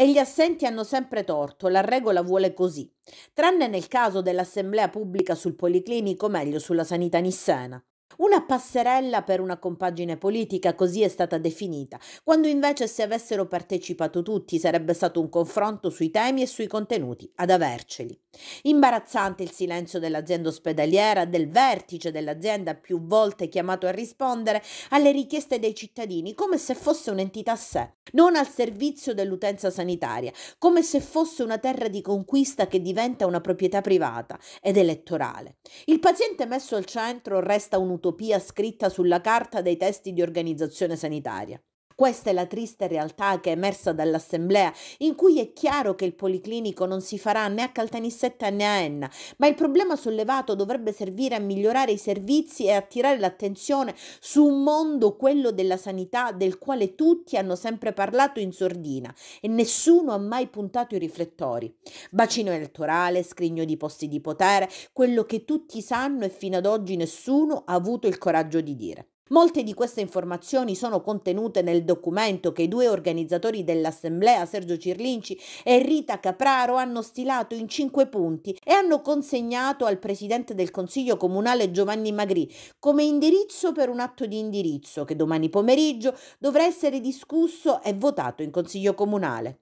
E gli assenti hanno sempre torto, la regola vuole così, tranne nel caso dell'assemblea pubblica sul Policlinico, meglio sulla sanità nissena. Una passerella per una compagine politica così è stata definita, quando invece se avessero partecipato tutti sarebbe stato un confronto sui temi e sui contenuti ad averceli. Imbarazzante il silenzio dell'azienda ospedaliera, del vertice dell'azienda più volte chiamato a rispondere alle richieste dei cittadini come se fosse un'entità a sé, non al servizio dell'utenza sanitaria, come se fosse una terra di conquista che diventa una proprietà privata ed elettorale. Il paziente messo al centro resta un'utopia scritta sulla carta dei testi di organizzazione sanitaria. Questa è la triste realtà che è emersa dall'assemblea, in cui è chiaro che il policlinico non si farà né a Caltanissetta né a Enna, ma il problema sollevato dovrebbe servire a migliorare i servizi e attirare l'attenzione su un mondo, quello della sanità, del quale tutti hanno sempre parlato in sordina e nessuno ha mai puntato i riflettori. Bacino elettorale, scrigno di posti di potere, quello che tutti sanno e fino ad oggi nessuno ha avuto il coraggio di dire. Molte di queste informazioni sono contenute nel documento che i due organizzatori dell'assemblea, Sergio Cirlinci e Rita Capraro, hanno stilato in cinque punti e hanno consegnato al presidente del Consiglio Comunale Giovanni Magrì come indirizzo per un atto di indirizzo che domani pomeriggio dovrà essere discusso e votato in Consiglio Comunale.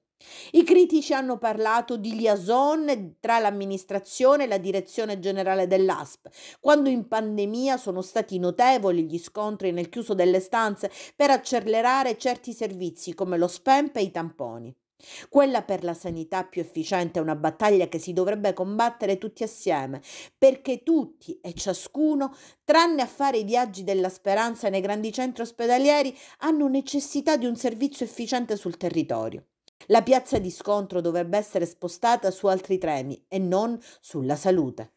I critici hanno parlato di liaison tra l'amministrazione e la direzione generale dell'ASP, quando in pandemia sono stati notevoli gli scontri nel chiuso delle stanze per accelerare certi servizi come lo spemp e i tamponi. Quella per la sanità più efficiente è una battaglia che si dovrebbe combattere tutti assieme, perché tutti e ciascuno, tranne a fare i viaggi della speranza nei grandi centri ospedalieri, hanno necessità di un servizio efficiente sul territorio. La piazza di scontro dovrebbe essere spostata su altri temi e non sulla salute.